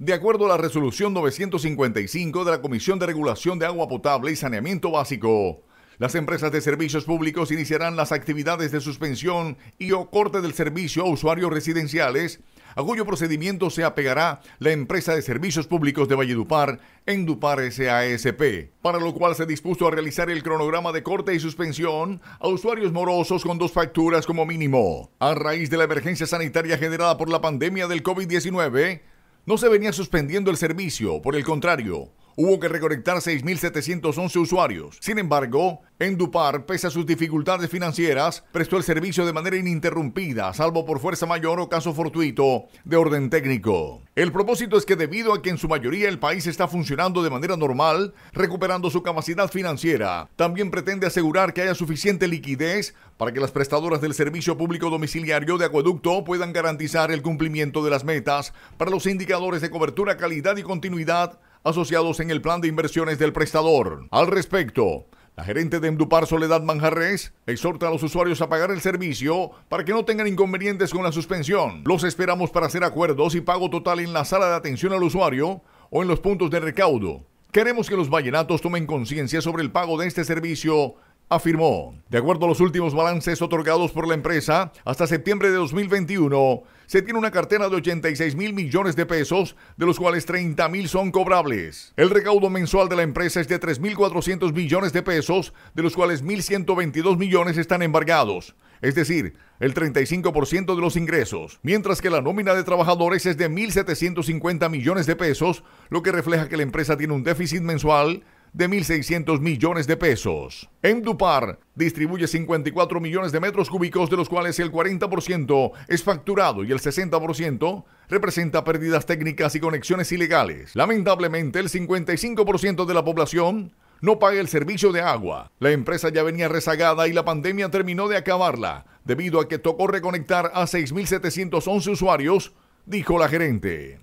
De acuerdo a la resolución 955 de la Comisión de Regulación de Agua Potable y Saneamiento Básico, las empresas de servicios públicos iniciarán las actividades de suspensión y o corte del servicio a usuarios residenciales, a cuyo procedimiento se apegará la empresa de servicios públicos de Valledupar, Dupar SASP, para lo cual se dispuso a realizar el cronograma de corte y suspensión a usuarios morosos con dos facturas como mínimo. A raíz de la emergencia sanitaria generada por la pandemia del COVID-19, no se venía suspendiendo el servicio, por el contrario, hubo que reconectar 6.711 usuarios. Sin embargo, Endupar, pese a sus dificultades financieras, prestó el servicio de manera ininterrumpida, salvo por fuerza mayor o caso fortuito de orden técnico. El propósito es que debido a que en su mayoría el país está funcionando de manera normal, recuperando su capacidad financiera, también pretende asegurar que haya suficiente liquidez para que las prestadoras del servicio público domiciliario de acueducto puedan garantizar el cumplimiento de las metas para los indicadores de cobertura, calidad y continuidad asociados en el plan de inversiones del prestador. Al respecto, la gerente de Endupar Soledad Manjarres exhorta a los usuarios a pagar el servicio para que no tengan inconvenientes con la suspensión. Los esperamos para hacer acuerdos y pago total en la sala de atención al usuario o en los puntos de recaudo. Queremos que los vallenatos tomen conciencia sobre el pago de este servicio afirmó. De acuerdo a los últimos balances otorgados por la empresa, hasta septiembre de 2021 se tiene una cartera de 86 mil millones de pesos, de los cuales 30 mil son cobrables. El recaudo mensual de la empresa es de 3.400 millones de pesos, de los cuales 1.122 millones están embargados es decir, el 35% de los ingresos, mientras que la nómina de trabajadores es de 1.750 millones de pesos, lo que refleja que la empresa tiene un déficit mensual de 1.600 millones de pesos. Endupar distribuye 54 millones de metros cúbicos, de los cuales el 40% es facturado y el 60% representa pérdidas técnicas y conexiones ilegales. Lamentablemente, el 55% de la población no paga el servicio de agua. La empresa ya venía rezagada y la pandemia terminó de acabarla, debido a que tocó reconectar a 6.711 usuarios, dijo la gerente.